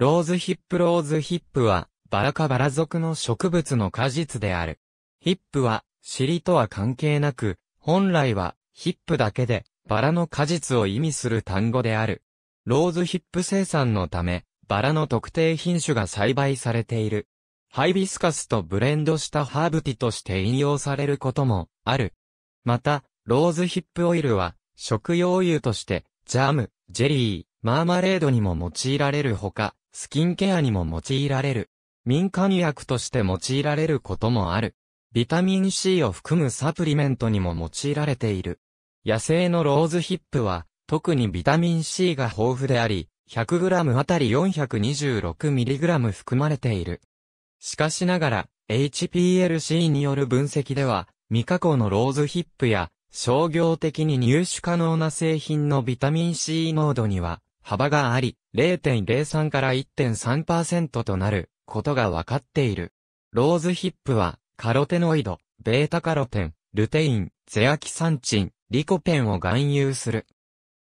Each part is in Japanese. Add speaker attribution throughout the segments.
Speaker 1: ローズヒップローズヒップは、バラカバラ属の植物の果実である。ヒップは、尻とは関係なく、本来は、ヒップだけで、バラの果実を意味する単語である。ローズヒップ生産のため、バラの特定品種が栽培されている。ハイビスカスとブレンドしたハーブティとして引用されることも、ある。また、ローズヒップオイルは、食用油として、ジャム、ジェリー、マーマレードにも用いられるほか、スキンケアにも用いられる。民間薬として用いられることもある。ビタミン C を含むサプリメントにも用いられている。野生のローズヒップは、特にビタミン C が豊富であり、100g あたり 426mg 含まれている。しかしながら、HPLC による分析では、未加工のローズヒップや、商業的に入手可能な製品のビタミン C 濃度には、幅があり、0.03から1.3%となることが分かっている。ローズヒップは、カロテノイド、ベータカロテン、ルテイン、ゼアキサンチン、リコペンを含有する。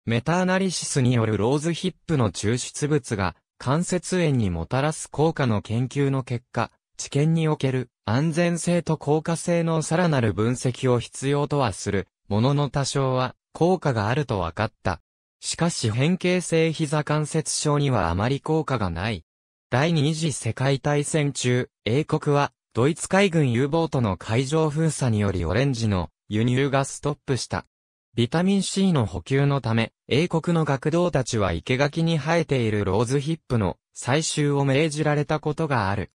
Speaker 1: メタアナリシスによるローズヒップの抽出物が、関節炎にもたらす効果の研究の結果、治験における安全性と効果性のさらなる分析を必要とはする、ものの多少は効果があると分かった。しかし変形性膝関節症にはあまり効果がない。第二次世界大戦中、英国はドイツ海軍 U ボートの海上封鎖によりオレンジの輸入がストップした。ビタミン C の補給のため、英国の学童たちは生垣に生えているローズヒップの採集を命じられたことがある。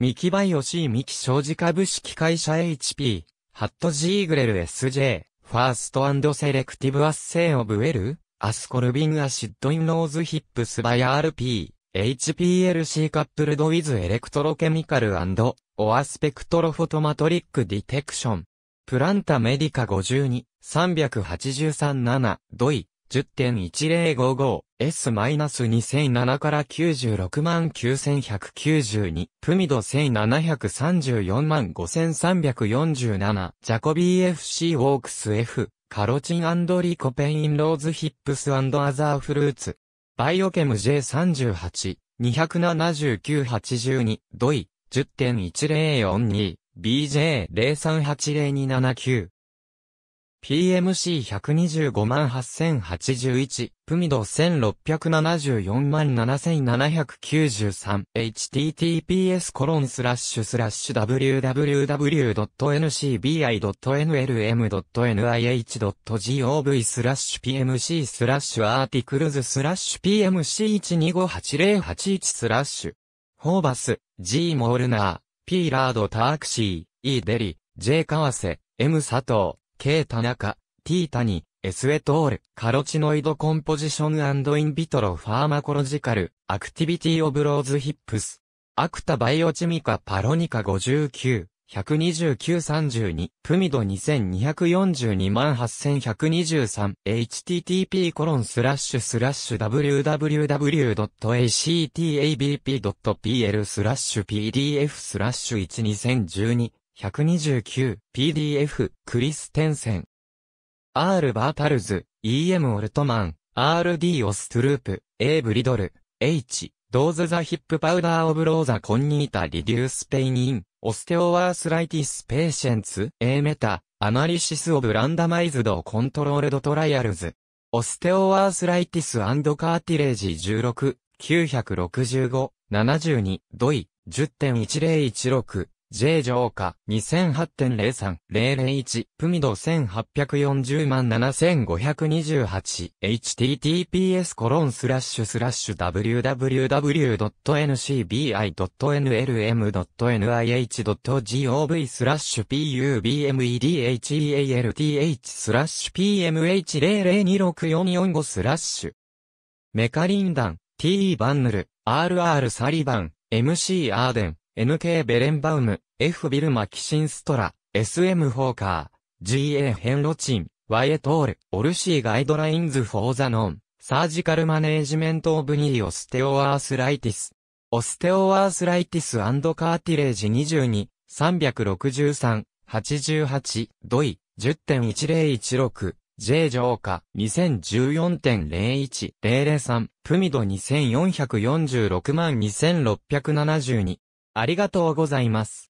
Speaker 1: ミキバイオシーミキ商事株式会社 HP、ハットジーグレル SJ、ファーストセレクティブアッセイオブウェルアスコルビンアシッドインローズヒップスバイ RP、HPLC カップルドウィズエレクトロケミカルオアスペクトロフォトマトリックディテクション。プランタメディカ52、383-7、ドイ。10.1055S-2007 から96万9192、プミド1734万5347、ジャコビー FC ウォークス F、カロチンリコペインローズヒップスアザーフルーツ、バイオケム J38、27982、ドイ、10.1042、b j 0 3 8 0 2 7 9 PMC125 万8081、プミド1674万 7793https コロンスラッシュスラッシュ www.ncbi.nlm.nih.gov スラッシュ PMC スラッシュアーティクルズスラッシュ PMC1258081 スラッシュホーバス、G モールナー、P ラードタークシー、E デリ、J カワセ、M 佐藤。K 田中、T 谷、S エトール、カロチノイドコンポジションインビトロファーマコロジカル、アクティビティオブローズヒップス。アクタバイオチミカパロニカ59、129-32、プミド22428123、http コロンスラッシュスラッシュ www.actabp.pl スラッシュ pdf スラッシュ12012 129、PDF、クリステンセン。R バータルズ、EM オルトマン、RD オストゥループ、A ブリドル、H、ドーズザヒップパウダーオブローザコンニータリデュースペインイン、オステオワースライティスペーシェンツ、A メタ、アナリシスオブランダマイズドコントロールドトライアルズ。オステオワースライティスカーティレージ16、965、72、ドイ、10.1016、J 上下2008.03.001プミド1840万 7528https コロンスラッシュスラッシュ www.ncbi.nlm.nih.gov スラッシュ pubmedhealth スラッシュ pmh0026445 スラッシュメカリンダン t バンヌル rr サリバン MC アーデン NK ベレンバウム、F ビルマキシンストラ、SM フォーカー、GA ヘンロチン、y エトール、オルシーガイドラインズフォーザノン、サージカルマネージメントオブニーオステオアースライティス、オステオアースライティスカーティレージ22、363、88、ドイ、10.1016、J ーカ2014.01、003、プミド2446万2672、ありがとうございます。